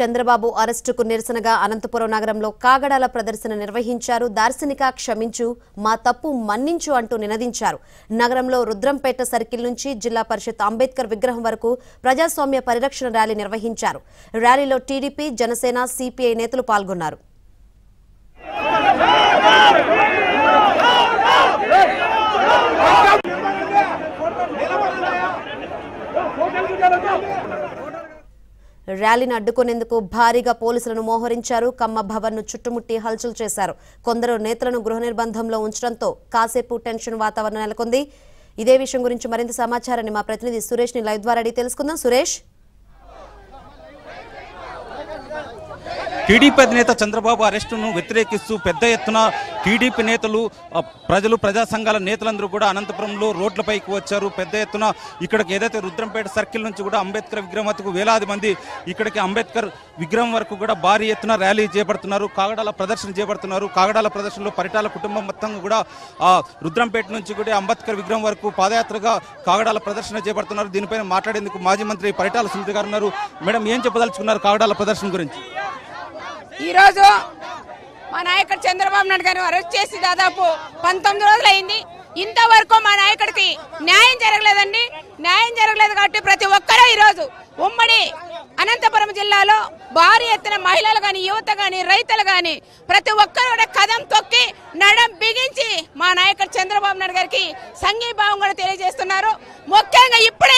చంద్రబాబు అరెస్టుకు నిరసనగా అనంతపురం నగరంలో కాగడాల ప్రదర్శన నిర్వహించారు దార్శనిక క్షమించు మా తప్పు మన్నించు అంటూ నినదించారు నగరంలో రుద్రంపేట సర్కిల్ నుంచి జిల్లా పరిషత్ అంబేద్కర్ విగ్రహం వరకు ప్రజాస్వామ్య పరిరక్షణ ర్యాలీ నిర్వహించారు ర్యాలీలో టీడీపీ జనసేన సిపిఐ నేతలు పాల్గొన్నారు ర్యాలీని అడ్డుకునేందుకు భారీగా పోలీసులను మోహరించారు కమ్మ భవన్ ను చుట్టుముట్టి హల్చల్ చేశారు కొందరు నేతలను గృహ నిర్బంధంలో ఉంచడంతో కాసేపు టెన్షన్ వాతావరణం నెలకొంది ఇదే విషయం గురించి మరింత సమాచారాన్ని మా ప్రతినిధి సురేష్ ని లైవ్ ద్వారా అడిగి తెలుసుకుందాం సురేష్ టీడీపీ అధినేత చంద్రబాబు అరెస్టును వ్యతిరేకిస్తూ పెద్ద ఎత్తున టీడీపీ నేతలు ప్రజలు ప్రజా సంఘాల నేతలందరూ కూడా అనంతపురంలో రోడ్లపైకి వచ్చారు పెద్ద ఎత్తున ఇక్కడికి ఏదైతే రుద్రంపేట సర్కిల్ నుంచి కూడా అంబేద్కర్ విగ్రహం వరకు వేలాది మంది ఇక్కడికి అంబేద్కర్ విగ్రహం వరకు కూడా భారీ ఎత్తున ర్యాలీ చేపడుతున్నారు కాగడాల ప్రదర్శన చేపడుతున్నారు కాగడాల ప్రదర్శనలో పరిటాల కుటుంబం మొత్తం కూడా రుద్రంపేట నుంచి కూడా అంబేద్కర్ విగ్రహం వరకు పాదయాత్రగా కాగడాల ప్రదర్శన చేపడుతున్నారు దీనిపైన మాట్లాడేందుకు మాజీ మంత్రి పరిటాల సుమితి గారు ఉన్నారు మేడం ఏం చెప్పదలుచుకున్నారు కాగడాల ప్రదర్శన గురించి ఈరోజు మా నాయకుడు చంద్రబాబు నాయుడు గారు అరెస్ట్ చేసి దాదాపు పంతొమ్మిది రోజులైంది ఇంతవరకు మా నాయకుడికి న్యాయం జరగలేదండి న్యాయం జరగలేదు కాబట్టి ప్రతి ఒక్కరూ ఈరోజు ఉమ్మడి అనంతపురం జిల్లాలో భారీ ఎత్తున మహిళలు కానీ యువత కానీ రైతులు కానీ ప్రతి ఒక్కరు కదం తొక్కి నడం బిగించి మా నాయకుడు చంద్రబాబు నాయుడు గారికి సంఘీభావం కూడా తెలియజేస్తున్నారు ముఖ్యంగా ఇప్పుడు